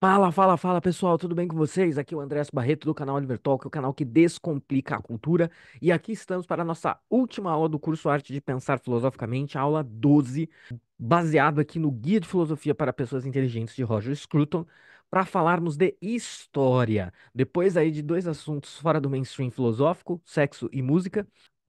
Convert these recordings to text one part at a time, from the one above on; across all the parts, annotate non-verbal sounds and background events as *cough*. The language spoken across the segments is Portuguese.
Fala, fala, fala pessoal, tudo bem com vocês? Aqui é o Andrés Barreto do canal Oliver Talk, o canal que descomplica a cultura. E aqui estamos para a nossa última aula do curso Arte de Pensar Filosoficamente, aula 12, baseado aqui no Guia de Filosofia para Pessoas Inteligentes de Roger Scruton, para falarmos de história. Depois aí de dois assuntos fora do mainstream filosófico, sexo e música,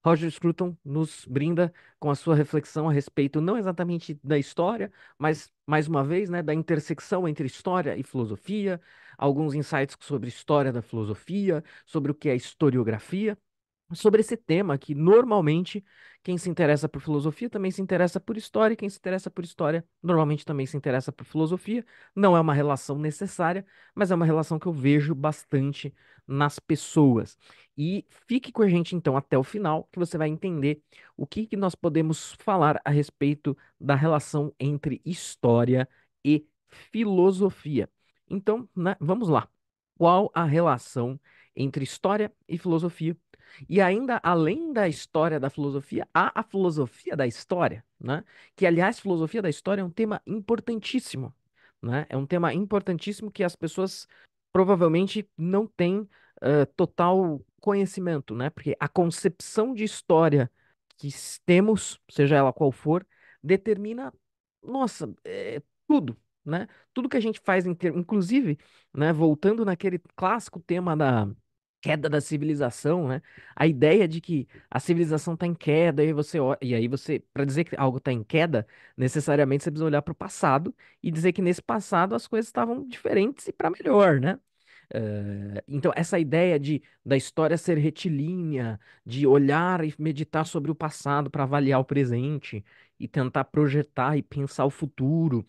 Roger Scruton nos brinda com a sua reflexão a respeito, não exatamente da história, mas, mais uma vez, né, da intersecção entre história e filosofia, alguns insights sobre história da filosofia, sobre o que é historiografia sobre esse tema que normalmente quem se interessa por filosofia também se interessa por história, e quem se interessa por história normalmente também se interessa por filosofia. Não é uma relação necessária, mas é uma relação que eu vejo bastante nas pessoas. E fique com a gente então até o final, que você vai entender o que, que nós podemos falar a respeito da relação entre história e filosofia. Então, né, vamos lá. Qual a relação entre história e filosofia? E ainda além da história da filosofia, há a filosofia da história, né? Que aliás, filosofia da história é um tema importantíssimo, né? É um tema importantíssimo que as pessoas provavelmente não têm uh, total conhecimento, né? Porque a concepção de história que temos, seja ela qual for, determina, nossa, é, tudo, né? Tudo que a gente faz, ter... inclusive, né? Voltando naquele clássico tema da queda da civilização, né? A ideia de que a civilização está em queda e você e aí você para dizer que algo está em queda, necessariamente você precisa olhar para o passado e dizer que nesse passado as coisas estavam diferentes e para melhor, né? Uh, então essa ideia de da história ser retilínea, de olhar e meditar sobre o passado para avaliar o presente e tentar projetar e pensar o futuro,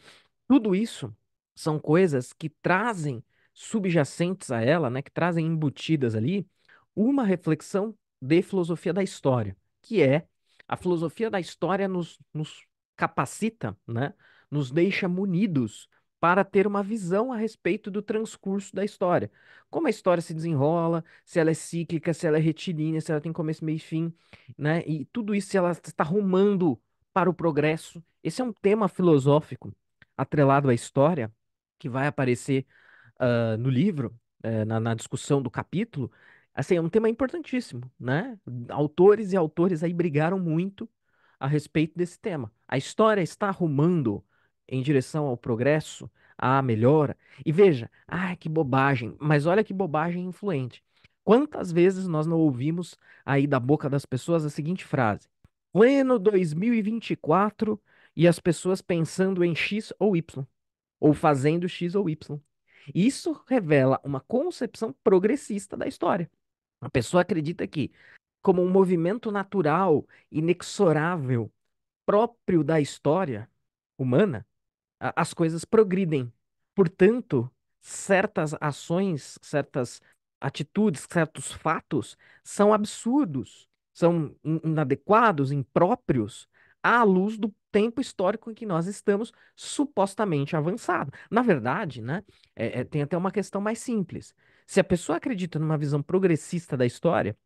tudo isso são coisas que trazem subjacentes a ela, né, que trazem embutidas ali, uma reflexão de filosofia da história, que é a filosofia da história nos, nos capacita, né, nos deixa munidos para ter uma visão a respeito do transcurso da história. Como a história se desenrola, se ela é cíclica, se ela é retilínea, se ela tem começo, meio e fim, né? E tudo isso se ela está rumando para o progresso. Esse é um tema filosófico atrelado à história que vai aparecer uh, no livro, uh, na, na, discussão do capítulo, assim, é um tema importantíssimo, né? Autores e autores aí brigaram muito a respeito desse tema. A história está arrumando em direção ao progresso, à melhora. E veja, ah, que bobagem, mas olha que bobagem influente. Quantas vezes nós não ouvimos aí da boca das pessoas a seguinte frase? Pleno 2024 e as pessoas pensando em X ou Y, ou fazendo X ou Y. Isso revela uma concepção progressista da história. A pessoa acredita que, como um movimento natural, inexorável, próprio da história humana, as coisas progridem. Portanto, certas ações, certas atitudes, certos fatos são absurdos, são inadequados, impróprios à luz do tempo histórico em que nós estamos supostamente avançado. Na verdade, né, é, é, tem até uma questão mais simples. Se a pessoa acredita numa visão progressista da história,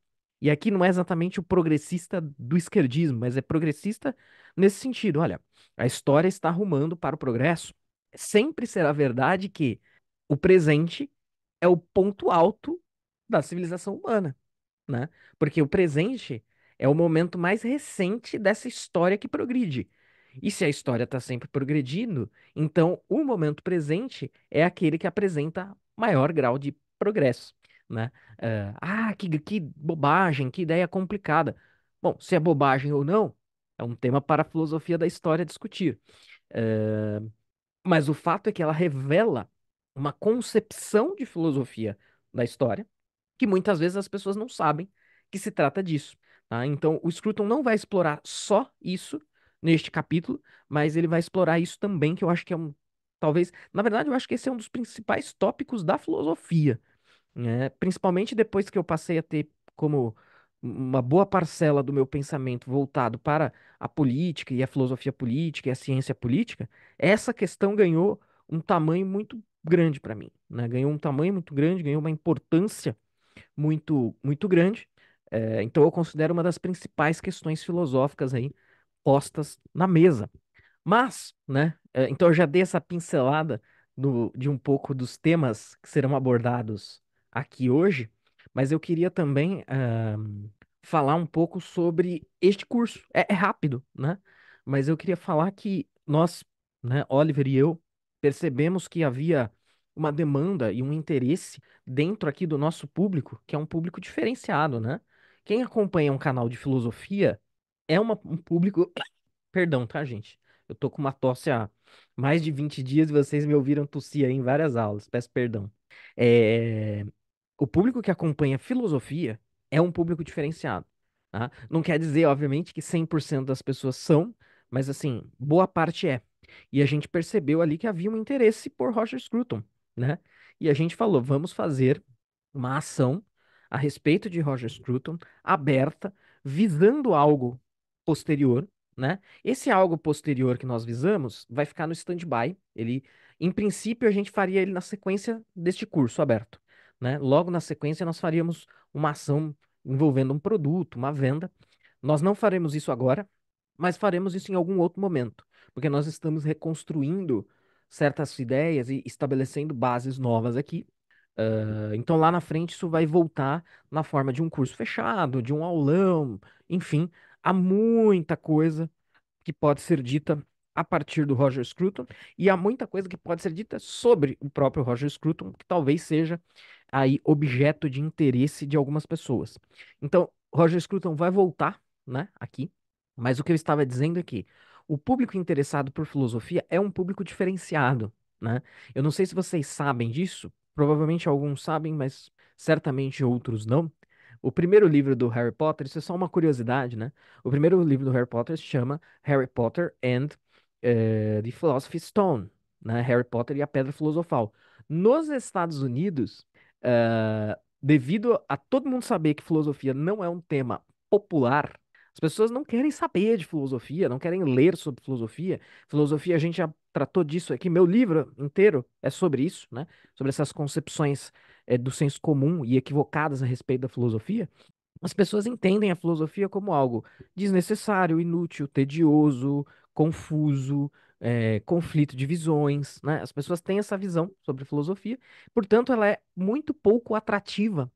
e aqui não é exatamente o progressista do esquerdismo, mas é progressista nesse sentido: olha, a história está arrumando para o progresso. Sempre será verdade que o presente é o ponto alto da civilização humana, né? Porque o presente é o momento mais recente dessa história que progride. E se a história está sempre progredindo, então o momento presente é aquele que apresenta maior grau de progresso. Né? Uh, ah, que, que bobagem, que ideia complicada. Bom, se é bobagem ou não, é um tema para a filosofia da história discutir. Uh, mas o fato é que ela revela uma concepção de filosofia da história que muitas vezes as pessoas não sabem que se trata disso. Tá? Então, o Scruton não vai explorar só isso, neste capítulo, mas ele vai explorar isso também, que eu acho que é um. Talvez. Na verdade, eu acho que esse é um dos principais tópicos da filosofia. Né? Principalmente depois que eu passei a ter como uma boa parcela do meu pensamento voltado para a política e a filosofia política e a ciência política, essa questão ganhou um tamanho muito grande para mim, né? Ganhou um tamanho muito grande, ganhou uma importância muito muito grande. É, então eu considero uma das principais questões filosóficas aí postas na mesa. Mas, né, é, então eu já dei essa pincelada de um pouco dos temas que serão abordados aqui hoje, mas eu queria também uh, falar um pouco sobre este curso. É, é, rápido, né? Mas eu queria falar que nós, né, Oliver e eu, percebemos que havia uma demanda e um interesse dentro aqui do nosso público, que é um público diferenciado, né? Quem acompanha um canal de filosofia é uma, um público. *coughs* Perdão, tá, gente? Eu tô com uma tosse há mais de 20 dias e vocês me ouviram tossir aí em várias aulas. Peço perdão. É... O público que acompanha filosofia é um público diferenciado. Tá? Não quer dizer, obviamente, que 100% das pessoas são, mas assim, boa parte é. E a gente percebeu ali que havia um interesse por Roger Scruton, né? E a gente falou, vamos fazer uma ação a respeito de Roger Scruton, aberta, visando algo posterior, né? Esse algo posterior que nós visamos vai ficar no stand-by. Ele, em princípio, a gente faria ele na sequência deste curso aberto, né? Logo na sequência nós faríamos uma ação envolvendo um produto, uma venda. Nós não faremos isso agora, mas faremos isso em algum outro momento, porque nós estamos reconstruindo certas ideias e estabelecendo bases novas aqui. Uh, então lá na frente isso vai voltar na forma de um curso fechado, de um aulão, enfim, há muita coisa que pode ser dita a partir do Roger Scruton e há muita coisa que pode ser dita sobre o próprio Roger Scruton, que talvez seja aí objeto de interesse de algumas pessoas. Então, Roger Scruton vai voltar, né, aqui, mas o que eu estava dizendo é que o público interessado por filosofia é um público diferenciado, né? Eu não sei se vocês sabem disso, provavelmente alguns sabem, mas certamente outros não. O primeiro livro do Harry Potter, isso é só uma curiosidade, né? O primeiro livro do Harry Potter se chama Harry Potter and uh, the Philosopher's Stone, né? Harry Potter e a Pedra Filosofal. Nos Estados Unidos, uh, devido a todo mundo saber que filosofia não é um tema popular, as pessoas não querem saber de filosofia, não querem ler sobre filosofia. Filosofia, a gente já tratou disso aqui. Meu livro inteiro é sobre isso, né? Sobre essas concepções é, do senso comum e equivocadas a respeito da filosofia. As pessoas entendem a filosofia como algo desnecessário, inútil, tedioso, confuso, é, conflito de visões. Né? As pessoas têm essa visão sobre filosofia, portanto, ela é muito pouco atrativa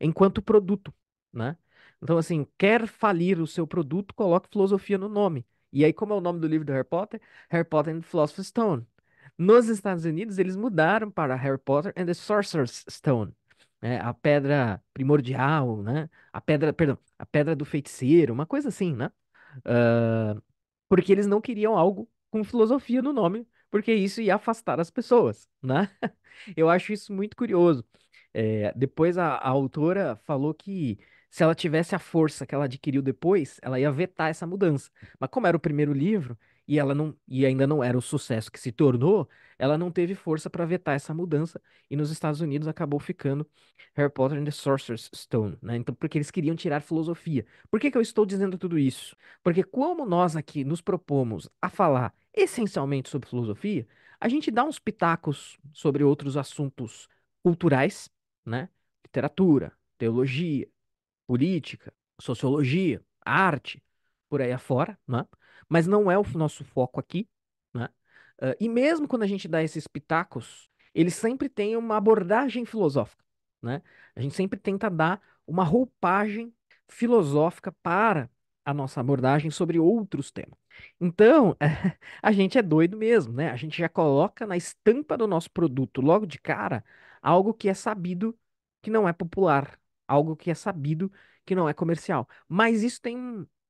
enquanto produto. Né? Então, assim, quer falir o seu produto, coloque filosofia no nome. E aí, como é o nome do livro do Harry Potter? Harry Potter and the Philosopher's Stone. Nos Estados Unidos, eles mudaram para Harry Potter and the Sorcerer's Stone. É, a pedra primordial, né? A pedra, perdão, a pedra do feiticeiro, uma coisa assim, né? Uh, porque eles não queriam algo com filosofia no nome, porque isso ia afastar as pessoas, né? *laughs* Eu acho isso muito curioso. É, depois a, a, autora falou que se ela tivesse a força que ela adquiriu depois, ela ia vetar essa mudança. Mas como era o primeiro livro e ela não e ainda não era o sucesso que se tornou, ela não teve força para vetar essa mudança e nos Estados Unidos acabou ficando Harry Potter and the Sorcerer's Stone, né? Então porque eles queriam tirar filosofia. Por que que eu estou dizendo tudo isso? Porque como nós aqui nos propomos a falar essencialmente sobre filosofia, a gente dá uns pitacos sobre outros assuntos culturais, né? Literatura, teologia, política, sociologia, arte, por aí afora, né? mas não é o nosso foco aqui. Né? Uh, e mesmo quando a gente dá esses pitacos, eles sempre têm uma abordagem filosófica. Né? A gente sempre tenta dar uma roupagem filosófica para a nossa abordagem sobre outros temas. Então, *laughs* a gente é doido mesmo, né? A gente já coloca na estampa do nosso produto, logo de cara, algo que é sabido que não é popular, algo que é sabido que não é comercial. Mas isso tem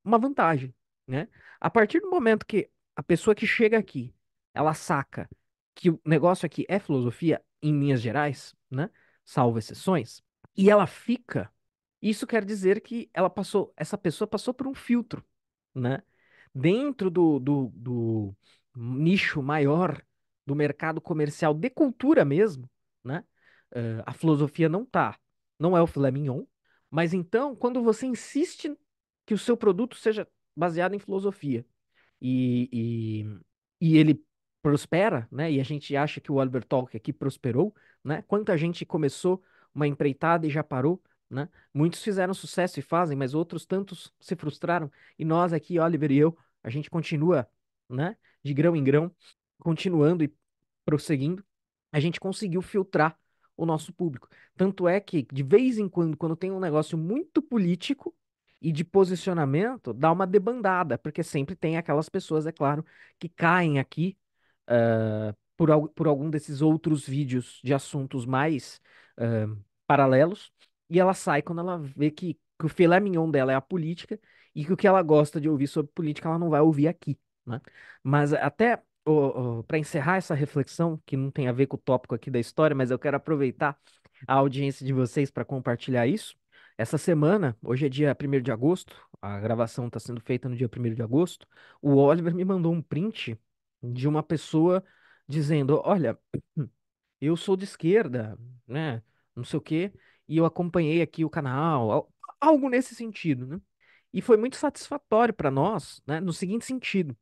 uma vantagem, né? A partir do momento que a pessoa que chega aqui, ela saca que o negócio aqui é filosofia em linhas gerais, né? Salvo exceções, e ela fica, isso quer dizer que ela passou, essa pessoa passou por um filtro, né? Dentro do, do, do nicho maior do mercado comercial de cultura mesmo, né? Uh, a filosofia não tá não é o filé mignon. Mas então, quando você insiste que o seu produto seja baseado em filosofia e, e, e ele prospera, né? E a gente acha que o Albert Talk aqui prosperou, né? Quanta gente começou uma empreitada e já parou, né? Muitos fizeram sucesso e fazem, mas outros tantos se frustraram. E nós aqui, Oliver e eu, a gente continua, né? De grão em grão, continuando e prosseguindo. A gente conseguiu filtrar o nosso público. Tanto é que, de vez em quando, quando tem um negócio muito político e de posicionamento, dá uma debandada, porque sempre tem aquelas pessoas, é claro, que caem aqui uh, por, por algum desses outros vídeos de assuntos mais uh, paralelos, e ela sai quando ela vê que, que o filé mignon dela é a política e que o que ela gosta de ouvir sobre política ela não vai ouvir aqui. Né? Mas até para encerrar essa reflexão, que não tem a ver com o tópico aqui da história, mas eu quero aproveitar a audiência de vocês para compartilhar isso. Essa semana, hoje é dia 1 de agosto, a gravação está sendo feita no dia 1 de agosto. O Oliver me mandou um print de uma pessoa dizendo: Olha, *clears throat* eu sou de esquerda, né? Não sei o quê, e eu acompanhei aqui o canal, algo nesse sentido, né? E foi muito satisfatório para nós, né? No seguinte sentido: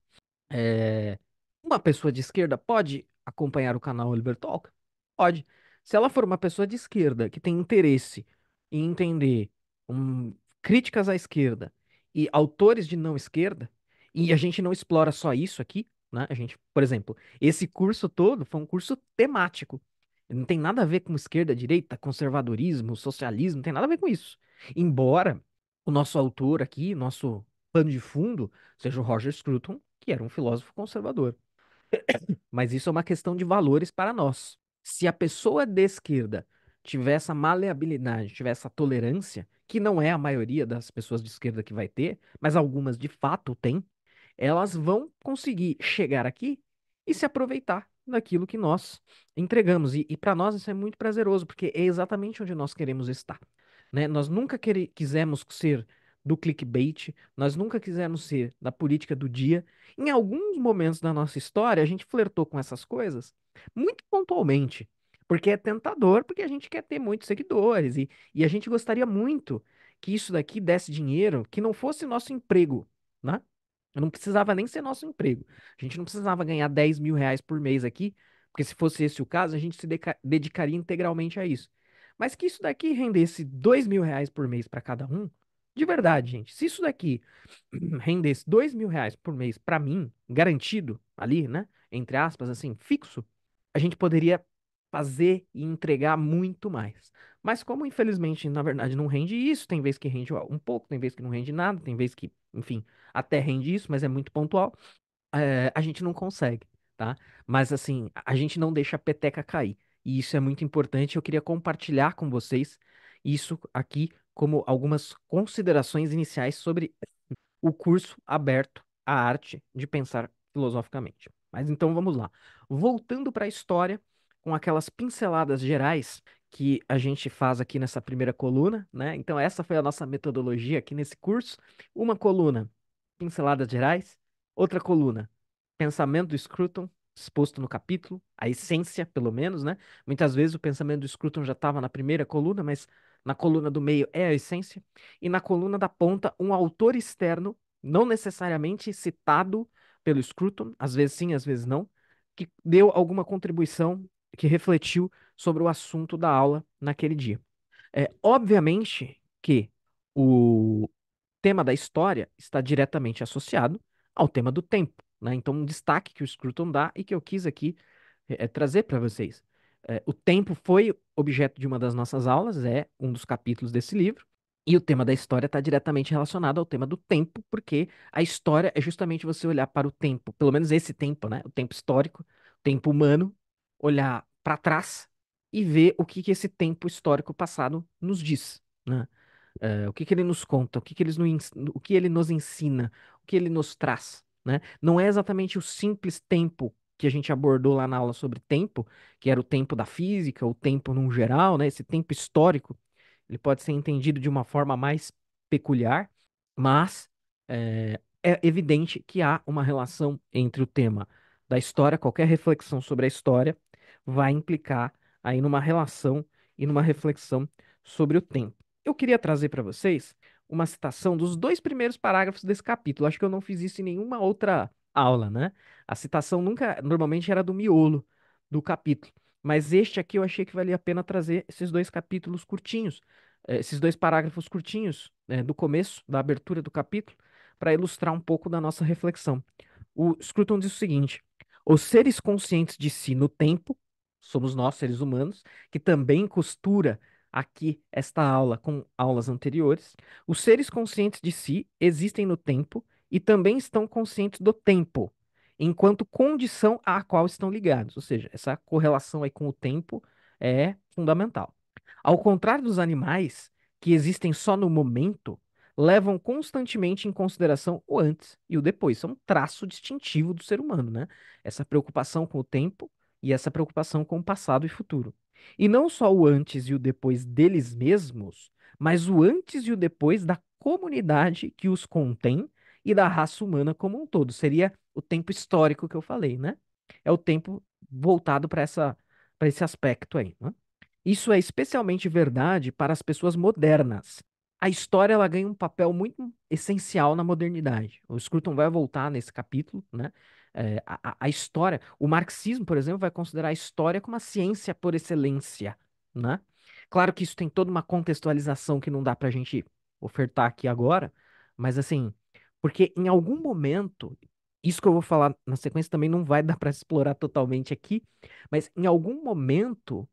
é, uma pessoa de esquerda pode acompanhar o canal Oliver Talk? Pode. Se ela for uma pessoa de esquerda que tem interesse em entender um, críticas à esquerda e autores de não esquerda, e a gente não explora só isso aqui, né? A gente, por exemplo, esse curso todo foi um curso temático. Não tem nada a ver com esquerda, direita, conservadorismo, socialismo, não tem nada a ver com isso. Embora o nosso autor aqui, nosso pano de fundo, seja o Roger Scruton, que era um filósofo conservador. Mas isso é uma questão de valores para nós. Se a pessoa de esquerda tiver essa maleabilidade, tiver essa tolerância, que não é a maioria das pessoas de esquerda que vai ter, mas algumas de fato têm, elas vão conseguir chegar aqui e se aproveitar daquilo que nós entregamos. E, e para nós isso é muito prazeroso, porque é exatamente onde nós queremos estar. Né? Nós nunca quisemos ser do clickbait, nós nunca quisemos ser da política do dia. Em alguns momentos da nossa história, a gente flertou com essas coisas muito pontualmente, porque é tentador, porque a gente quer ter muitos seguidores e, e a gente gostaria muito que isso daqui desse dinheiro, que não fosse nosso emprego, né? Não precisava nem ser nosso emprego. A gente não precisava ganhar 10 mil reais por mês aqui, porque se fosse esse o caso, a gente se dedicaria integralmente a isso. Mas que isso daqui rendesse 2 mil reais por mês para cada um, de verdade, gente. Se isso daqui *clears throat* rendesse dois mil reais por mês para mim, garantido ali, né? Entre aspas, assim, fixo, a gente poderia fazer e entregar muito mais. Mas como, infelizmente, na verdade, não rende isso, tem vez que rende um pouco, tem vez que não rende nada, tem vez que, enfim, até rende isso, mas é muito pontual, é, a gente não consegue, tá? Mas, assim, a gente não deixa a peteca cair. E isso é muito importante, eu queria compartilhar com vocês isso aqui como algumas considerações iniciais sobre o curso aberto à arte de pensar filosoficamente. Mas então vamos lá. Voltando para a história, com aquelas pinceladas gerais que a gente faz aqui nessa primeira coluna, né? Então essa foi a nossa metodologia aqui nesse curso. Uma coluna, pinceladas gerais, outra coluna, pensamento do Scruton, exposto no capítulo, a essência, pelo menos, né? Muitas vezes o pensamento do Scruton já estava na primeira coluna, mas na coluna do meio é a essência, e na coluna da ponta, um autor externo, não necessariamente citado pelo Scruton, às vezes sim, às vezes não, que deu alguma contribuição, que refletiu sobre o assunto da aula naquele dia. É, obviamente que o tema da história está diretamente associado ao tema do tempo. Né? Então, um destaque que o Scruton dá e que eu quis aqui é, trazer para vocês. É, o tempo foi objeto de uma das nossas aulas, é um dos capítulos desse livro. E o tema da história está diretamente relacionado ao tema do tempo, porque a história é justamente você olhar para o tempo, pelo menos esse tempo, né? O tempo histórico, o tempo humano, olhar para trás e ver o que, que esse tempo histórico passado nos diz, né? Uh, o que, que ele nos conta, o que, que, ele nos, o que ele nos ensina, o que ele nos traz. Né? Não é exatamente o simples tempo que a gente abordou lá na aula sobre tempo, que era o tempo da física, o tempo num geral, né? Esse tempo histórico, ele pode ser entendido de uma forma mais peculiar, mas é, é evidente que há uma relação entre o tema da história, qualquer reflexão sobre a história, vai implicar aí numa relação e numa reflexão sobre o tempo. Eu queria trazer para vocês uma citação dos dois primeiros parágrafos desse capítulo. Acho que eu não fiz isso em nenhuma outra aula, né? A citação nunca, normalmente era do miolo do capítulo, mas este aqui eu achei que valia a pena trazer esses dois capítulos curtinhos, eh, esses dois parágrafos curtinhos né, do começo, da abertura do capítulo, para ilustrar um pouco da nossa reflexão. O Scruton diz o seguinte: os seres conscientes de si no tempo, somos nós, seres humanos, que também costura aqui esta aula com aulas anteriores, os seres conscientes de si existem no tempo e também estão conscientes do tempo, enquanto condição à qual estão ligados. Ou seja, essa correlação aí com o tempo é fundamental. Ao contrário dos animais, que existem só no momento, levam constantemente em consideração o antes e o depois. Isso é um traço distintivo do ser humano, né? Essa preocupação com o tempo e essa preocupação com o passado e futuro. E não só o antes e o depois deles mesmos, mas o antes e o depois da comunidade que os contém e da raça humana como um todo. Seria o tempo histórico que eu falei, né? É o tempo voltado para essa para esse aspecto aí. Né? Isso é especialmente verdade para as pessoas modernas. A história ela ganha um papel muito essencial na modernidade. O Scruton vai voltar nesse capítulo, né? É, a, a história, o marxismo, por exemplo, vai considerar a história como a ciência por excelência, né? Claro que isso tem toda uma contextualização que não dá para a gente ofertar aqui agora, mas assim, porque em algum momento, isso que eu vou falar na sequência também não vai *laughs* dar para explorar totalmente aqui, mas em algum momento,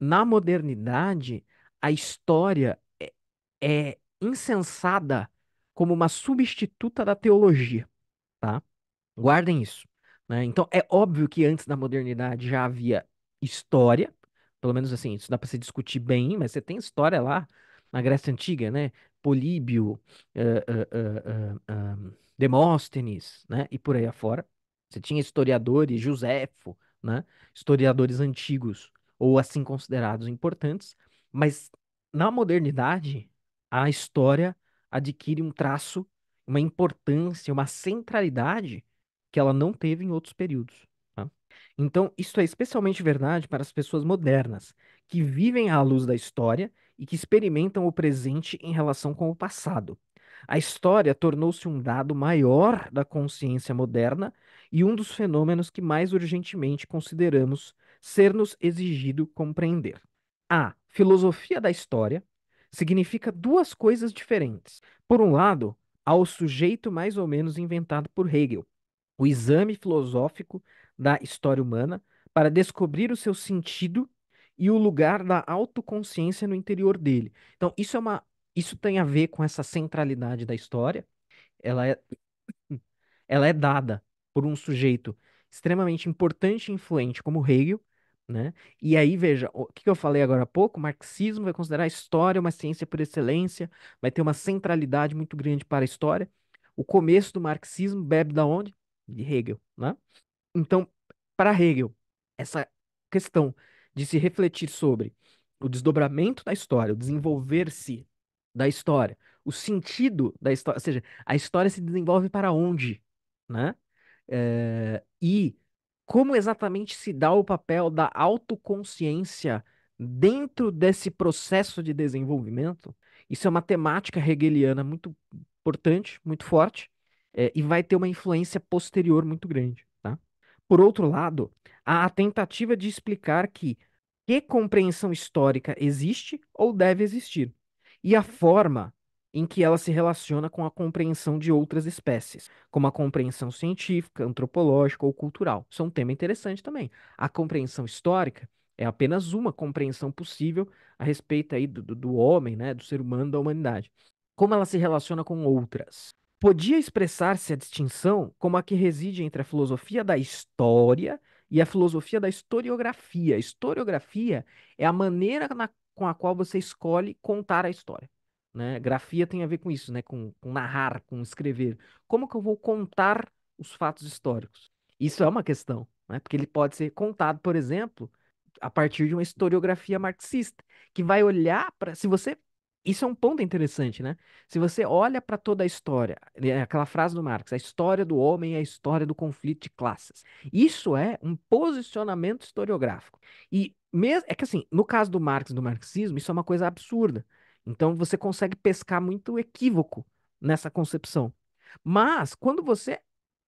na modernidade, a história é, é incensada como uma substituta da teologia, tá? Guardem isso. Né? Então, é óbvio que antes da modernidade já havia história, pelo menos assim, isso dá para se discutir bem, mas você tem história lá na Grécia Antiga, né? Políbio, uh, uh, uh, Demóstenes, né? E por aí afora. Você tinha historiadores, Joséfo, né? Historiadores antigos, ou assim considerados importantes, mas na modernidade, a história adquire um traço, uma importância, uma centralidade que ela não teve em outros períodos. Tá? Então, isso é especialmente verdade para as pessoas modernas, que vivem à luz da história e que experimentam o presente em relação com o passado. A história tornou-se um dado maior da consciência moderna e um dos fenômenos que mais urgentemente consideramos ser-nos exigido compreender. A filosofia da história significa duas coisas diferentes. Por um lado, há o sujeito mais ou menos inventado por Hegel, o exame filosófico da história humana para descobrir o seu sentido e o lugar da autoconsciência no interior dele. Então, isso é uma isso tem a ver com essa centralidade da história. Ela é ela é dada por um sujeito extremamente importante e influente como Hegel, né? E aí, veja, o que eu falei agora há pouco, o marxismo vai considerar a história uma ciência por excelência, vai ter uma centralidade muito grande para a história. O começo do marxismo bebe da onde? De Hegel, né? Então, para Hegel, essa questão de se refletir sobre o desdobramento da história, o desenvolver-se da história, o sentido da história, ou seja, a história se desenvolve para onde, né? É, e como exatamente se dá o papel da autoconsciência dentro desse processo de desenvolvimento? Isso é uma temática hegeliana muito importante, muito forte, é, e vai ter uma influência posterior muito grande. Por outro lado, há a tentativa de explicar que que compreensão histórica existe ou deve existir, e a forma em que ela se relaciona com a compreensão de outras espécies, como a compreensão científica, antropológica ou cultural. Isso é um tema interessante também. A compreensão histórica é apenas uma compreensão possível a respeito aí do, do, do homem, né, do ser humano, da humanidade. Como ela se relaciona com outras? podia expressar-se a distinção como a que reside entre a filosofia da história e a filosofia da historiografia. A historiografia é a maneira na, com a qual você escolhe contar a história. Né? Grafia tem a ver com isso, né? com, com narrar, com escrever. Como que eu vou contar os fatos históricos? Isso é uma questão, né? porque ele pode ser contado, por exemplo, a partir de uma historiografia marxista, que vai olhar para. Se você isso é um ponto interessante, né? Se você olha para toda a história, né, aquela frase do Marx, a história do homem é a história do conflito de classes. Isso é um posicionamento historiográfico. E mesmo, é que assim, no caso do Marx, do marxismo, isso é uma coisa absurda. Então você consegue pescar muito equívoco nessa concepção. Mas quando você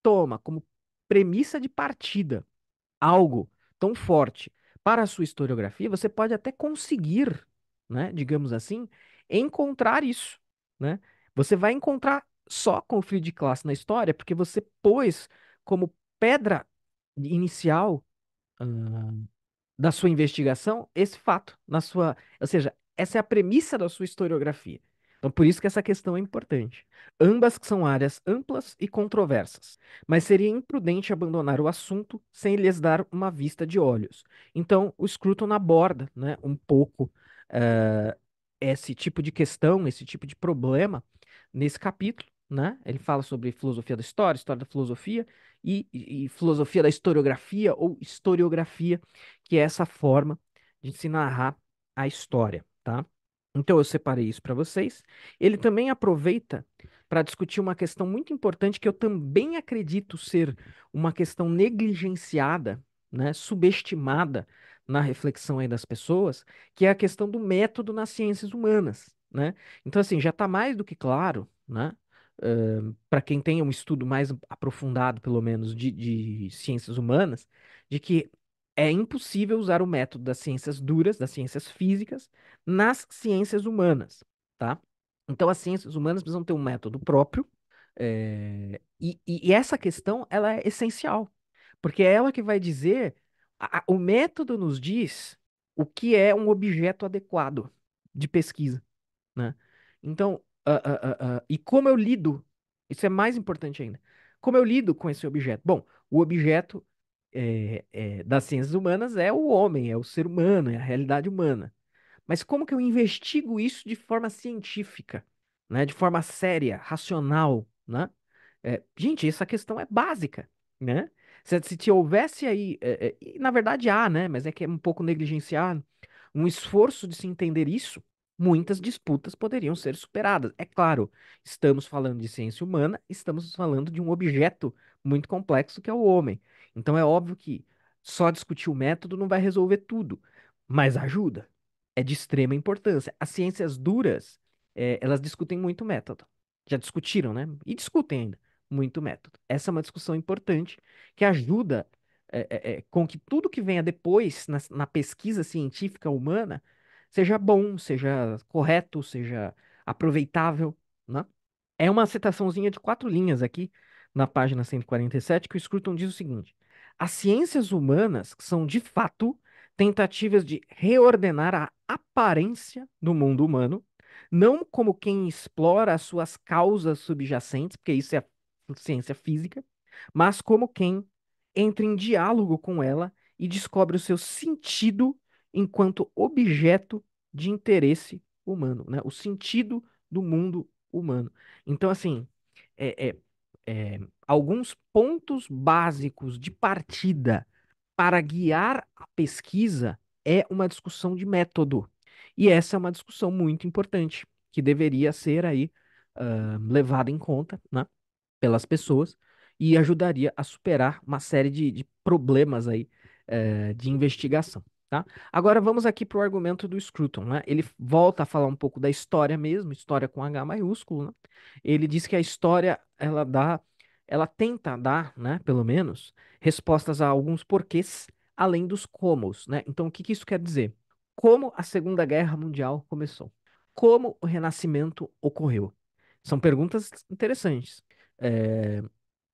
toma como premissa de partida algo tão forte para a sua historiografia, você pode até conseguir, né, digamos assim, encontrar isso, né? Você vai encontrar só conflito de classe na história porque você pôs como pedra inicial ah, da sua investigação esse fato na sua, ou seja, essa é a premissa da sua historiografia. Então, por isso que essa questão é importante. Ambas são áreas amplas e controversas, mas seria imprudente abandonar o assunto sem lhes dar uma vista de olhos. Então, o Scruton aborda né, um pouco uh, esse tipo de questão, esse tipo de problema nesse capítulo. Né? Ele fala sobre filosofia da história, história da filosofia e, e, e, filosofia da historiografia ou historiografia, que é essa forma de se narrar a história, tá? Então eu separei isso para vocês. Ele também aproveita para discutir uma questão muito importante que eu também acredito ser uma questão negligenciada, né, subestimada na reflexão aí das pessoas, que é a questão do método nas ciências humanas, né? Então, assim, já está mais do que claro, né? Uh, para quem tem um estudo mais aprofundado, pelo menos, de, de ciências humanas, de que é impossível usar o método das ciências duras, das ciências físicas, nas ciências humanas, tá? Então, as ciências humanas precisam ter um método próprio, é, e, e, essa questão ela é essencial, porque é ela que vai dizer o método nos diz o que é um objeto adequado de pesquisa, né? Então, uh, uh, uh, e como eu lido, isso é mais importante ainda, como eu lido com esse objeto? Bom, o objeto é, é, das ciências humanas é o homem, é o ser humano, é a realidade humana. Mas como que eu investigo isso de forma científica, né? De forma séria, racional, né? É, gente, essa questão é básica, né? Se, se, houvesse aí, é, é, e na verdade há, né? Mas é que é um pouco negligenciado, um esforço de se entender isso, muitas disputas poderiam ser superadas. É claro, estamos falando de ciência humana, estamos falando de um objeto muito complexo que é o homem. Então é óbvio que só discutir o método não vai resolver tudo, mas ajuda. É de extrema importância. As ciências duras, é, elas discutem muito método. Já discutiram, né? E discutem ainda muito método. Essa é uma discussão importante que ajuda é, é, é, com que tudo que venha depois na, na, pesquisa científica humana seja bom, seja correto, seja aproveitável. Né? É uma citaçãozinha de quatro linhas aqui na página 147 que o Scruton diz o seguinte: as ciências humanas são de fato tentativas de reordenar a aparência do mundo humano, não como quem explora as suas causas subjacentes, porque isso é ciência física, mas como quem entra em diálogo com ela e descobre o seu sentido enquanto objeto de interesse humano, né? O sentido do mundo humano. Então, assim, é, é, é, alguns pontos básicos de partida para guiar a pesquisa é uma discussão de método. E essa é uma discussão muito importante, que deveria ser aí uh, levada em conta, né? pelas pessoas e ajudaria a superar uma série de, de problemas aí é, de investigação. Tá? Agora vamos aqui para o argumento do Scruton. Né? Ele volta a falar um pouco da história mesmo, história com H maiúsculo. Né? Ele diz que a história ela dá, ela tenta dar, né, pelo menos, respostas a alguns porquês além dos comos. Né? Então o que, que isso quer dizer? Como a Segunda Guerra Mundial começou? Como o Renascimento ocorreu? São perguntas interessantes. É,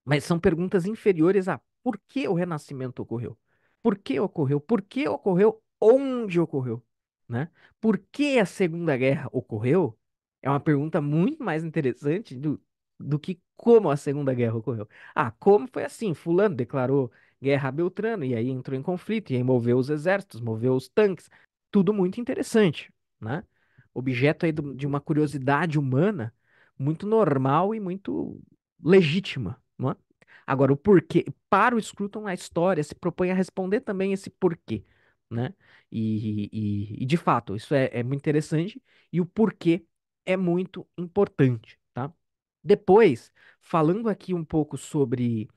mas são perguntas inferiores a por que o renascimento ocorreu? Por que ocorreu? Por que ocorreu? Onde ocorreu? Né? Por que a Segunda Guerra ocorreu? É uma pergunta muito mais interessante do, do que como a Segunda Guerra ocorreu. Ah, como foi assim? Fulano declarou guerra a Beltrano e aí entrou em conflito, e aí moveu os exércitos, moveu os tanques. Tudo muito interessante, né? Objeto aí de uma curiosidade humana muito normal e muito legítima, não é? Agora, o porquê, para o Scruton, a história se propõe a responder também esse porquê, né? E, e, e de fato, isso é, é, muito interessante e o porquê é muito importante, tá? Depois, falando aqui um pouco sobre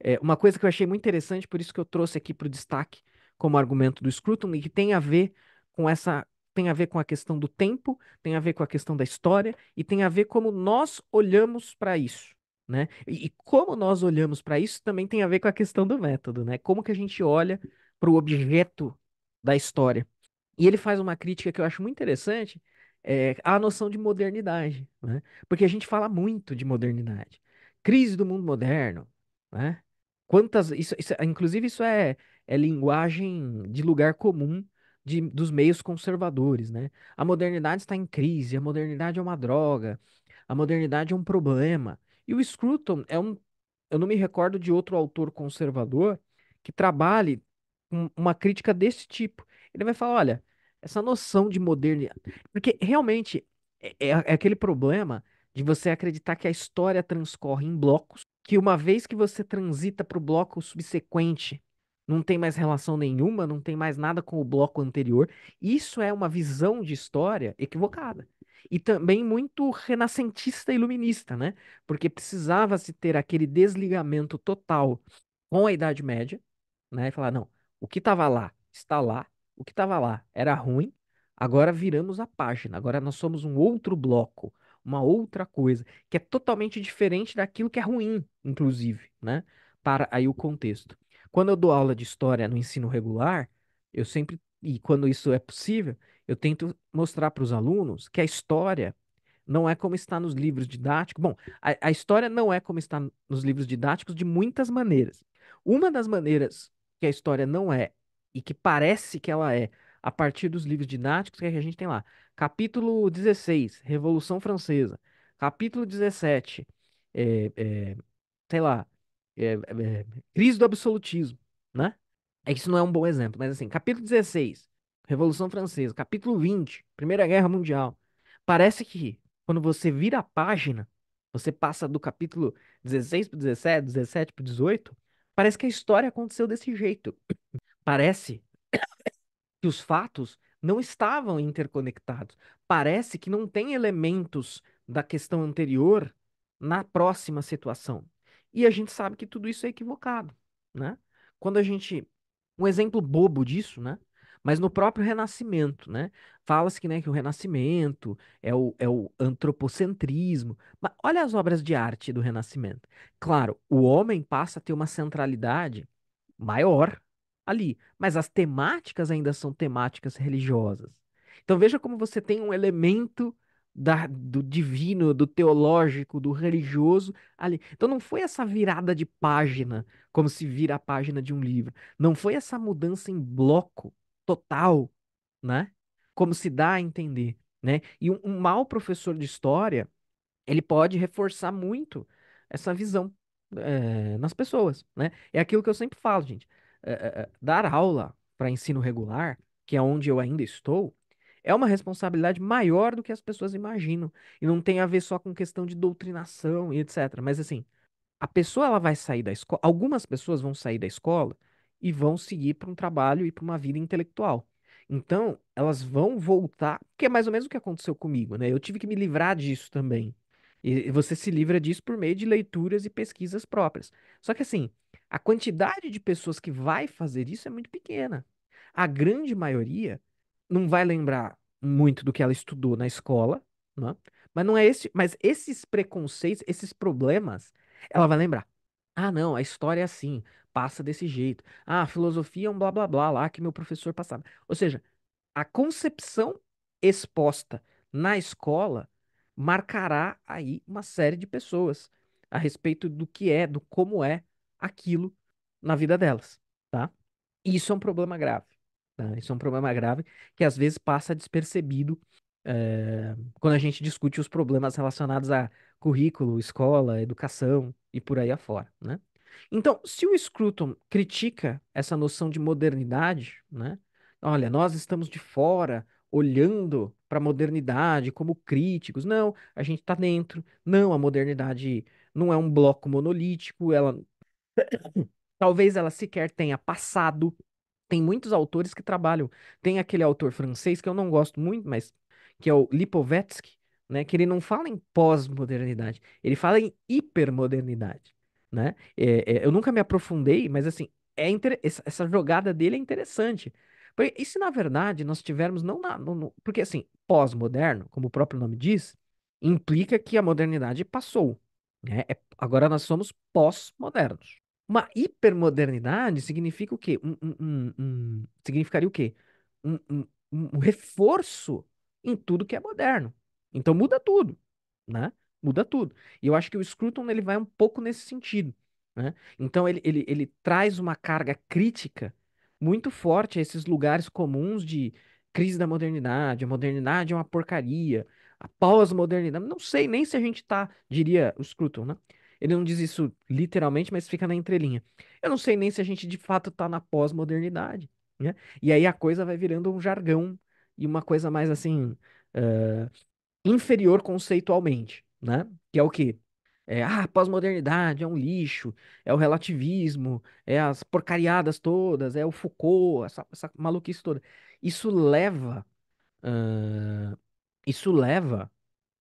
é, uma coisa que eu achei muito interessante, por isso que eu trouxe aqui para o destaque como argumento do Scruton e que tem a ver com essa tem a ver com a questão do tempo, tem a ver com a questão da história e tem a ver como nós olhamos para isso, né? E, e como nós olhamos para isso também tem a ver com a questão do método, né? Como que a gente olha para o objeto da história. E ele faz uma crítica que eu acho muito interessante é, à noção de modernidade, né? Porque a gente fala muito de modernidade. Crise do mundo moderno, né? Quantas, isso, isso, inclusive isso é, é linguagem de lugar comum de, dos meios conservadores, né? A modernidade está em crise, a modernidade é uma droga, a modernidade é um problema. E o Scruton é um. Eu não me recordo de outro autor conservador que trabalhe com uma crítica desse tipo. Ele vai falar: olha, essa noção de modernidade. Porque realmente é, é, é aquele problema de você acreditar que a história transcorre em blocos, que uma vez que você transita para o bloco subsequente, não tem mais relação nenhuma, não tem mais nada com o bloco anterior. Isso é uma visão de história equivocada e também muito renascentista iluminista, né? Porque precisava-se ter aquele desligamento total com a Idade Média, né? E falar, não, o que estava lá está lá, o que estava lá era ruim, agora viramos a página, agora nós somos um outro bloco, uma outra coisa, que é totalmente diferente daquilo que é ruim, inclusive, né? Para aí o contexto. Quando eu dou aula de história no ensino regular, eu sempre, e quando isso é possível, eu tento mostrar para os alunos que a história não é como está nos livros didáticos. Bom, a, a, história não é como está nos livros didáticos de muitas maneiras. Uma das maneiras que a história não é e que parece que ela é a partir dos livros didáticos que é a gente tem lá. Capítulo 16, Revolução Francesa. Capítulo 17, é, é, sei lá, é, é crise do absolutismo, né? É que isso não é um bom exemplo, mas assim, capítulo 16, Revolução Francesa, capítulo 20, Primeira Guerra Mundial. Parece que quando você vira a página, você passa do capítulo 16 para 17, 17 para 18, parece que a história aconteceu desse jeito. Parece que os fatos não estavam interconectados. Parece que não tem elementos da questão anterior na próxima situação. E a gente sabe que tudo isso é equivocado, né? Quando a gente um exemplo bobo disso, né? mas no próprio Renascimento, né? Fala-se que, né, que o Renascimento é o, é o antropocentrismo. Mas olha as obras de arte do Renascimento. Claro, o homem passa a ter uma centralidade maior ali, mas as temáticas ainda são temáticas religiosas. Então veja como você tem um elemento da, do divino, do teológico, do religioso ali. Então não foi essa virada de página, como se vira a página de um livro. Não foi essa mudança em bloco total, né? Como se dá a entender, né? E um, um mau professor de história, ele pode reforçar muito essa visão é, nas pessoas, né? É aquilo que eu sempre falo, gente. É, é, dar aula para ensino regular, que é onde eu ainda estou, é uma responsabilidade maior do que as pessoas imaginam. E não tem a ver só com questão de doutrinação e etc. Mas assim, a pessoa ela vai sair da escola, algumas pessoas vão sair da escola e vão seguir para um trabalho e para uma vida intelectual. Então, elas vão voltar, que é mais ou menos o que aconteceu comigo, né? Eu tive que me livrar disso também. E você se livra disso por meio de leituras e pesquisas próprias. Só que assim, a quantidade de pessoas que vai fazer isso é muito pequena. A grande maioria não vai lembrar muito do que ela estudou na escola, né? mas não é esse, mas esses preconceitos, esses problemas, ela vai lembrar. Ah, não, a história é assim passa desse jeito. Ah, filosofia é um blá blá blá lá que meu professor passava. Ou seja, a concepção exposta na escola marcará aí uma série de pessoas a respeito do que é, do como é aquilo na vida delas, tá? E isso é um problema grave. Tá? Isso é um problema grave que às vezes passa despercebido é, quando a gente discute os problemas relacionados a currículo, escola, educação e por aí afora, né? Então, se o Scruton critica essa noção de modernidade, né? Olha, nós estamos de fora olhando para a modernidade como críticos. Não, a gente está dentro. Não, a modernidade não é um bloco monolítico. Ela *coughs* talvez ela sequer tenha passado. Tem muitos autores que trabalham. Tem aquele autor francês que eu não gosto muito, mas que é o Lipovetsky, né? Que ele não fala em pós-modernidade, ele fala em hipermodernidade, né? É, é, eu nunca me aprofundei, mas assim, é inter... essa jogada dele é interessante. E se, na verdade, nós tivermos não na, no, no... Porque, assim, pós-moderno, como o próprio nome diz, implica que a modernidade passou. Né? É... agora nós somos pós-modernos. Uma hipermodernidade significa o quê? Um, um, um, significaria o quê? um reforço em tudo que é moderno. Então muda tudo, né? Muda tudo. E eu acho que o Scruton ele vai um pouco nesse sentido, né? Então ele, ele, ele traz uma carga crítica muito forte a esses lugares comuns de crise da modernidade, a modernidade é uma porcaria, a pós-modernidade, não sei nem se a gente tá, diria o Scruton, né? Ele não diz isso literalmente, mas fica na entrelinha. Eu não sei nem se a gente de fato tá na pós-modernidade, né? E aí a coisa vai virando um jargão e uma coisa mais assim, uh, inferior conceitualmente, né? Que é o quê? É, ah, pós-modernidade é um lixo, é o relativismo, é as porcariadas todas, é o Foucault, essa, essa maluquice toda. Isso leva, uh, isso leva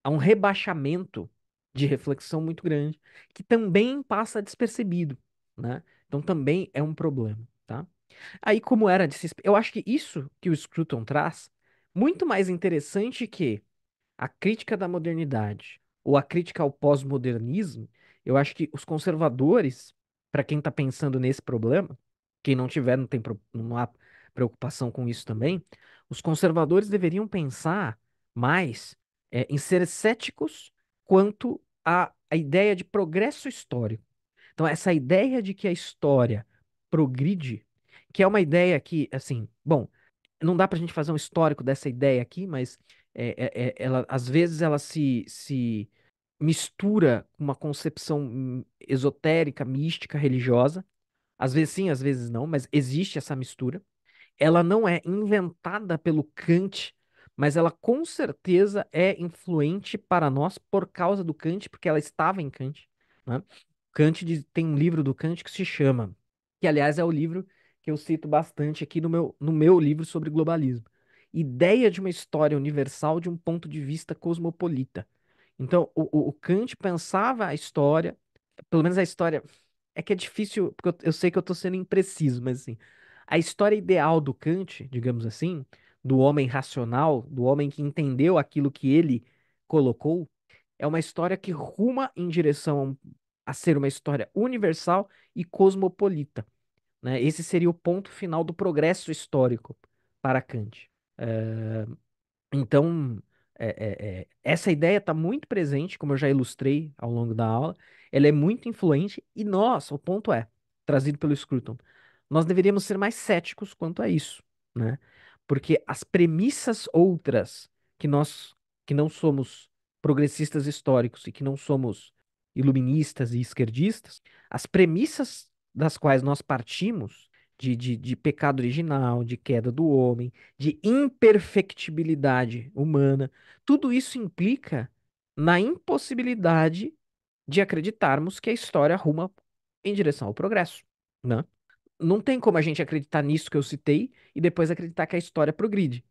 a um rebaixamento de reflexão muito grande, que também passa despercebido, né? Então também é um problema, tá? Aí como era de se... Eu acho que isso que o Scruton traz, muito mais interessante que a crítica da modernidade ou a crítica ao pós-modernismo, eu acho que os conservadores, para quem está pensando nesse problema, quem não tiver não, tem, não há preocupação com isso também, os conservadores deveriam pensar mais é, em ser céticos quanto à, à ideia de progresso histórico. Então, essa ideia de que a história progride, que é uma ideia que, assim, bom, não dá para a gente fazer um histórico dessa ideia aqui, mas é, é, ela, às vezes ela se, se mistura com uma concepção esotérica, mística, religiosa. Às vezes sim, às vezes não, mas existe essa mistura. Ela não é inventada pelo Kant, mas ela com certeza é influente para nós por causa do Kant, porque ela estava em Kant. Né? Kant diz, tem um livro do Kant que se chama, que aliás é o livro que eu cito bastante aqui no meu, no meu livro sobre globalismo, ideia de uma história universal de um ponto de vista cosmopolita. Então, o, o Kant pensava a história, pelo menos a história. É que é difícil, porque eu, eu sei que eu estou sendo impreciso, mas assim. A história ideal do Kant, digamos assim, do homem racional, do homem que entendeu aquilo que ele colocou, é uma história que ruma em direção a ser uma história universal e cosmopolita. Né? Esse seria o ponto final do progresso histórico para Kant. Ah, então, é, é, é, essa ideia está muito presente, como eu já ilustrei ao longo da aula, ela é muito influente e nós, o ponto é, trazido pelo Scruton, nós deveríamos ser mais céticos quanto a isso, né? Porque as premissas outras que nós, que não somos progressistas históricos e que não somos iluministas e esquerdistas, as premissas das quais nós partimos de, de, de pecado original, de queda do homem, de imperfectibilidade humana. Tudo isso implica na impossibilidade de acreditarmos que a história arruma em direção ao progresso. Né? Não tem como a gente acreditar nisso que eu citei e depois acreditar que a história progride.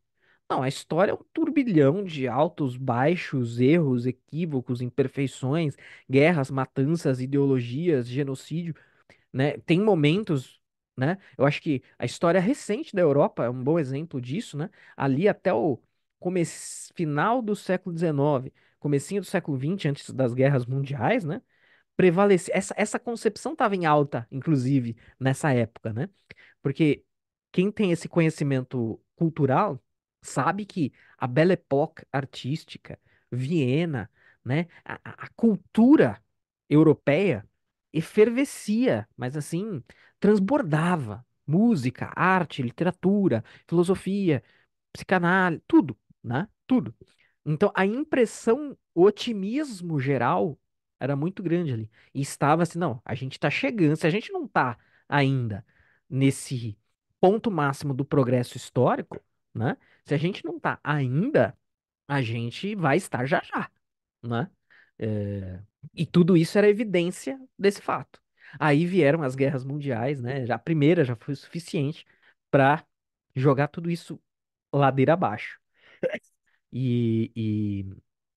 Não, a história é um turbilhão de altos, baixos, erros, equívocos, imperfeições, guerras, matanças, ideologias, genocídio. Né? Tem momentos né? Eu acho que a história recente da Europa é um bom exemplo disso, né? Ali até o comece... final do século XIX, comecinho do século XX, antes das guerras mundiais, né? Prevalecia. Essa, essa concepção estava em alta, inclusive, nessa época, né? Porque quem tem esse conhecimento cultural sabe que a Belle Époque artística, Viena, né? A, a cultura europeia efervescia, mas assim, transbordava música, arte, literatura, filosofia, psicanálise, tudo, né? Tudo. Então a impressão, o otimismo geral era muito grande ali. E estava assim, não, a gente está chegando, se a gente não está ainda nesse ponto máximo do progresso histórico, né? Se a gente não está ainda, a gente vai estar já já, né? É... E tudo isso era evidência desse fato. Aí vieram as guerras mundiais, né? Já, a primeira já foi o suficiente para jogar tudo isso ladeira abaixo. E, e,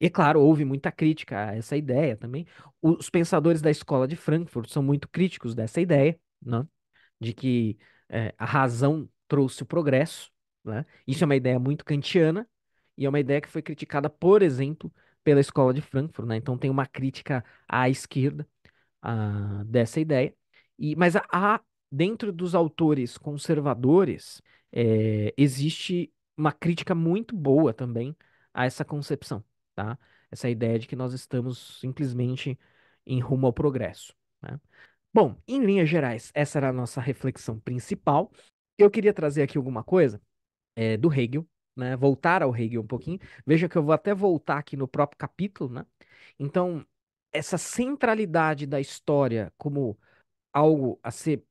e, claro, houve muita crítica a essa ideia também. Os pensadores da escola de Frankfurt são muito críticos dessa ideia, né? de que é, a razão trouxe o progresso. Né? Isso é uma ideia muito kantiana e é uma ideia que foi criticada, por exemplo, pela escola de Frankfurt. Né? Então tem uma crítica à esquerda dessa ideia. E, mas há, dentro dos autores conservadores, é, existe uma crítica muito boa também a essa concepção, tá? Essa ideia de que nós estamos simplesmente em rumo ao progresso. Né? Bom, em linhas gerais, essa era a nossa reflexão principal. Eu queria trazer aqui alguma coisa é, do Hegel, né? Voltar ao Hegel um pouquinho. Veja que eu vou até voltar aqui no próprio capítulo, né? Então, essa centralidade da história como algo a ser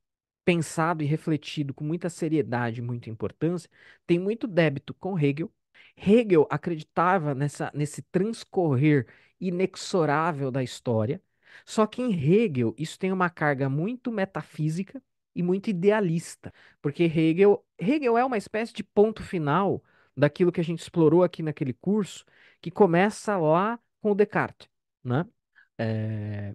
pensado e refletido com muita seriedade e muita importância, tem muito débito com Hegel. Hegel acreditava nessa, nesse transcorrer inexorável da história, só que em Hegel isso tem uma carga muito metafísica e muito idealista, porque Hegel, Hegel é uma espécie de ponto final daquilo que a gente explorou aqui naquele curso, que começa lá com o Descartes, né? É...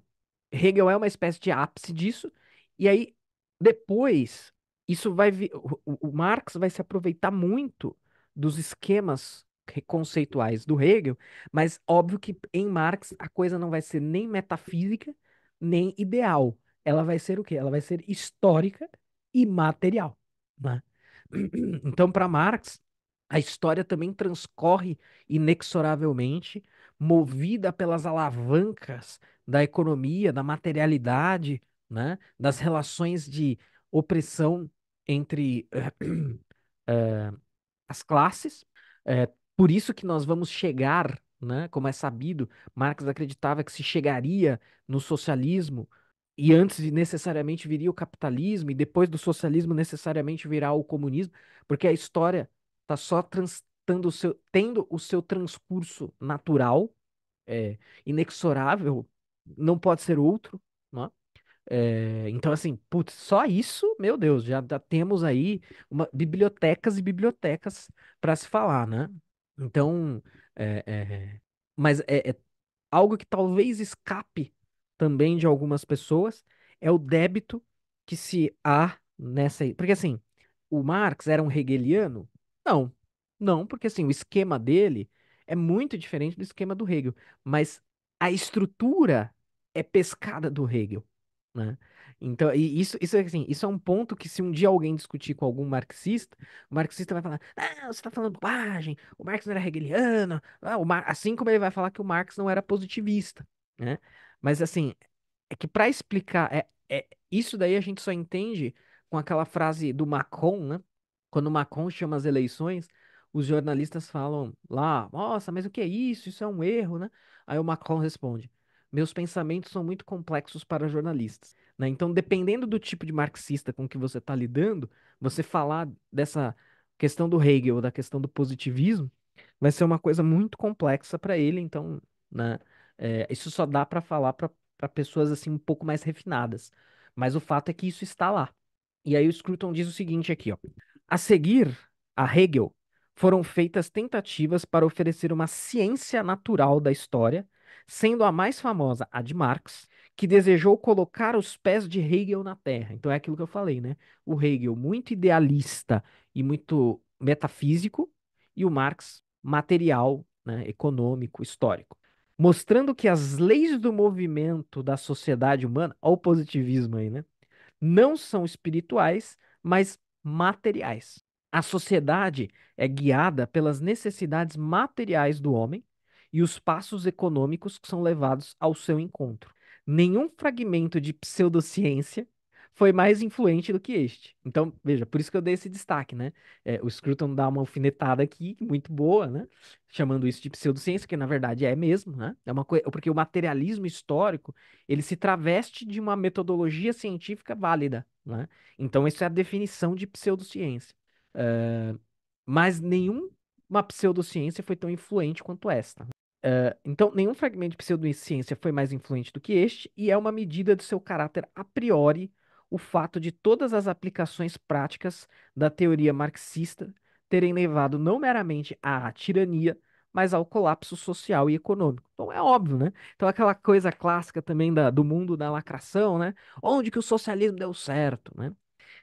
Hegel é uma espécie de ápice disso, e aí depois isso vai o, Marx vai se aproveitar muito dos esquemas conceituais do Hegel, mas óbvio que em Marx a coisa não vai ser nem metafísica nem ideal, ela vai ser o quê? Ela vai ser histórica e material, né? *clears throat* Então para Marx a história também transcorre inexoravelmente, movida pelas alavancas da economia, da materialidade, né? das relações de opressão entre uh, uh, as classes. é por isso que nós vamos chegar, né? como é sabido, Marx acreditava que se chegaria no socialismo e antes necessariamente viria o capitalismo e depois do socialismo necessariamente virá o comunismo, porque a história tá só trans, o seu, tendo o seu transcurso natural, é, inexorável, não pode ser outro, né? É, então, assim, putz, só isso, meu Deus, já, já temos aí uma, bibliotecas e bibliotecas para se falar, né? Então, eh, é, é, mas é, algo que talvez escape também de algumas pessoas é o débito que se há nessa. Porque, assim, o Marx era um hegeliano, não, não, porque assim, o esquema dele é muito diferente do esquema do Hegel, mas a estrutura é pescada do Hegel, né? Então, isso, isso, é, assim, isso é um ponto que se um dia alguém discutir com algum marxista, o marxista vai falar, ah, você está falando bobagem, o Marx não era hegeliano, ah, assim como ele vai falar que o Marx não era positivista, né? Mas, assim, é que para explicar, é, é, isso daí a gente só entende com aquela frase do Macron, né? Quando Macron chama as eleições, os jornalistas falam lá, nossa, mas o que é isso? Isso é um erro, né? Aí o Macron responde, meus pensamentos são muito complexos para jornalistas. Né? Então, dependendo do tipo de marxista com que você está lidando, você falar dessa questão do Hegel ou da questão do positivismo vai ser uma coisa muito complexa para ele. Então, né? é, isso só dá para falar para pessoas assim um pouco mais refinadas. Mas o fato é que isso está lá. E aí o Scruton diz o seguinte aqui, ó. A seguir a Hegel, foram feitas tentativas para oferecer uma ciência natural da história, sendo a mais famosa a de Marx, que desejou colocar os pés de Hegel na terra. Então é aquilo que eu falei, né? O Hegel muito idealista e muito metafísico e o Marx material, né, econômico, histórico. Mostrando que as leis do movimento da sociedade humana, ao positivismo aí, né, não são espirituais, mas materiais. A sociedade é guiada pelas necessidades materiais do homem e os passos econômicos que são levados ao seu encontro. Nenhum fragmento de pseudociência foi mais influente do que este. Então, veja, por isso que eu dei esse destaque, né? É, o Scruton dá uma alfinetada aqui, muito boa, né? Chamando isso de pseudociência, que na verdade é mesmo, né? É uma coisa, porque o materialismo histórico, ele se traveste de uma metodologia científica válida, né? Então, isso é a definição de pseudociência. Uh, mas nenhuma pseudociência foi tão influente quanto esta. Uh, então, nenhum fragmento de pseudociência foi mais influente do que este, e é uma medida do seu caráter a priori o fato de todas as aplicações práticas da teoria marxista terem levado não meramente à tirania, mas ao colapso social e econômico. Então é óbvio, né? Então aquela coisa clássica também da, do mundo da lacração, né? Onde que o socialismo deu certo, né?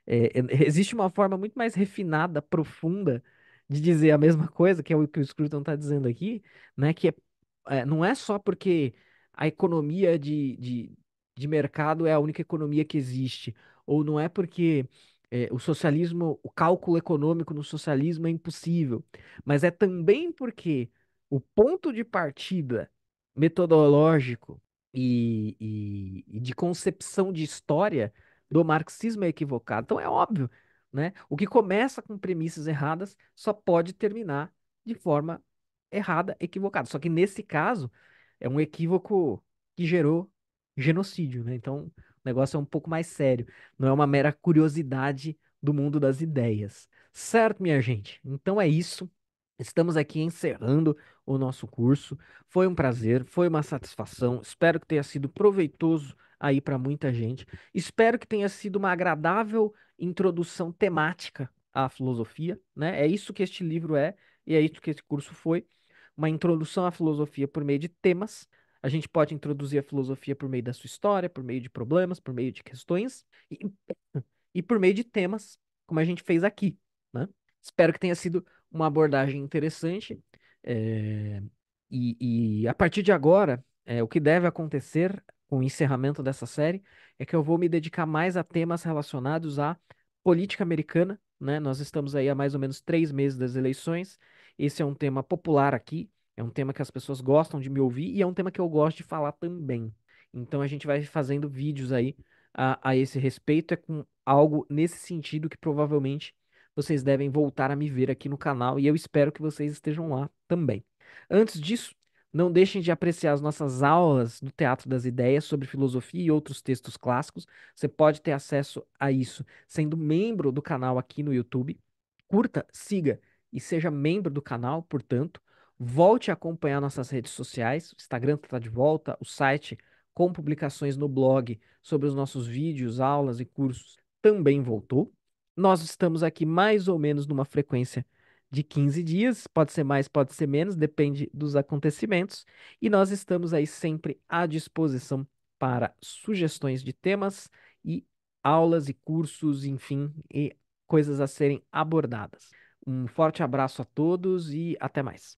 É, é existe uma forma muito mais refinada, profunda de dizer a mesma coisa, que é o que o Scruton está dizendo aqui, né? Que é, é, não é só porque a economia de, de de mercado é a única economia que existe, ou não é porque é, o socialismo, o cálculo econômico no socialismo é impossível, mas é também porque o ponto de partida metodológico e, e, e de concepção de história do marxismo é equivocado. Então é óbvio, né? O que começa com premissas erradas só pode terminar de forma errada, equivocada. Só que nesse caso é um equívoco que gerou genocídio, né? Então, o negócio é um pouco mais sério, não é uma mera curiosidade do mundo das ideias. Certo, minha gente? Então é isso. Estamos aqui encerrando o nosso curso. Foi um prazer, foi uma satisfação. Espero que tenha sido proveitoso aí para muita gente. Espero que tenha sido uma agradável introdução temática à filosofia, né? É isso que este livro é e é isso que esse curso foi, uma introdução à filosofia por meio de temas a gente pode introduzir a filosofia por meio da sua história, por meio de problemas, por meio de questões e, e por meio de temas, como a gente fez aqui. Né? Espero que tenha sido uma abordagem interessante. É, e, e, a partir de agora, é, o que deve acontecer com o encerramento dessa série é que eu vou me dedicar mais a temas relacionados à política americana. Né? Nós estamos aí há mais ou menos três meses das eleições. Esse é um tema popular aqui, é um tema que as pessoas gostam de me ouvir e é um tema que eu gosto de falar também. Então a gente vai fazendo vídeos aí a, a esse respeito. É com algo nesse sentido que provavelmente vocês devem voltar a me ver aqui no canal e eu espero que vocês estejam lá também. Antes disso, não deixem de apreciar as nossas aulas do Teatro das Ideias sobre filosofia e outros textos clássicos. Você pode ter acesso a isso sendo membro do canal aqui no YouTube. Curta, siga e seja membro do canal, portanto. Volte a acompanhar nossas redes sociais, o Instagram está de volta, o site com publicações no blog sobre os nossos vídeos, aulas e cursos também voltou. Nós estamos aqui mais ou menos numa frequência de 15 dias, pode ser mais, pode ser menos, depende dos acontecimentos, e nós estamos aí sempre à disposição para sugestões de temas e aulas e cursos, enfim, e coisas a serem abordadas. Um forte abraço a todos e até mais.